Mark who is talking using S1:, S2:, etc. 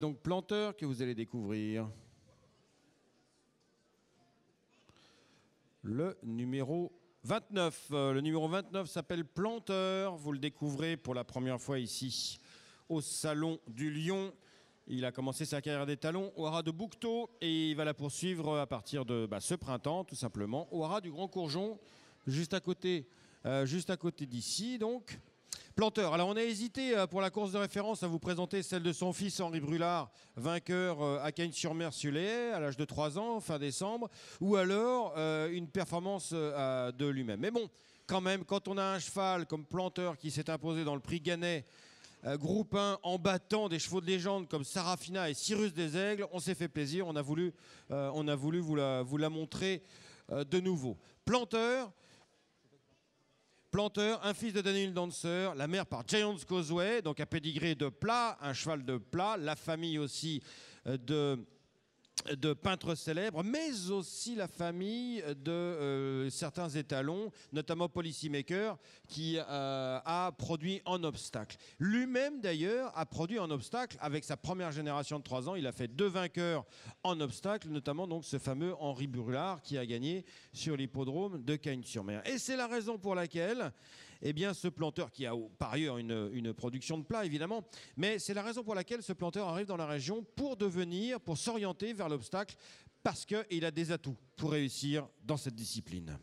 S1: Donc Planteur que vous allez découvrir. Le numéro 29. Euh, le numéro 29 s'appelle Planteur. Vous le découvrez pour la première fois ici au Salon du Lion. Il a commencé sa carrière des talons au haras de Boucteau et il va la poursuivre à partir de bah, ce printemps, tout simplement, au haras du Grand Courgeon, juste à côté, euh, juste à côté d'ici. Donc, Planteur. Alors on a hésité euh, pour la course de référence à vous présenter celle de son fils Henri Brulard, vainqueur euh, à Cagnes-sur-Mer-Sulay à l'âge de 3 ans, fin décembre, ou alors euh, une performance de lui-même. Mais bon, quand même, quand on a un cheval comme Planteur qui s'est imposé dans le prix Gannet, groupe 1 en battant des chevaux de légende comme Sarafina et Cyrus des Aigles, on s'est fait plaisir, on a voulu, on a voulu vous la montrer de nouveau. Planteur, Planteur, un fils de Daniel Dancer, la mère par Giants Causeway, donc un pédigré de plat, un cheval de plat, la famille aussi euh, de de peintres célèbres, mais aussi la famille de euh, certains étalons, notamment Policymaker, qui euh, a produit en obstacle. Lui-même, d'ailleurs, a produit en obstacle avec sa première génération de 3 ans. Il a fait deux vainqueurs en obstacle, notamment donc ce fameux Henri Burlard, qui a gagné sur l'hippodrome de Cagnes-sur-Mer. Et c'est la raison pour laquelle eh bien, ce planteur, qui a par ailleurs une, une production de plats, évidemment, mais c'est la raison pour laquelle ce planteur arrive dans la région pour devenir, pour s'orienter vers l'obstacle, parce qu'il a des atouts pour réussir dans cette discipline.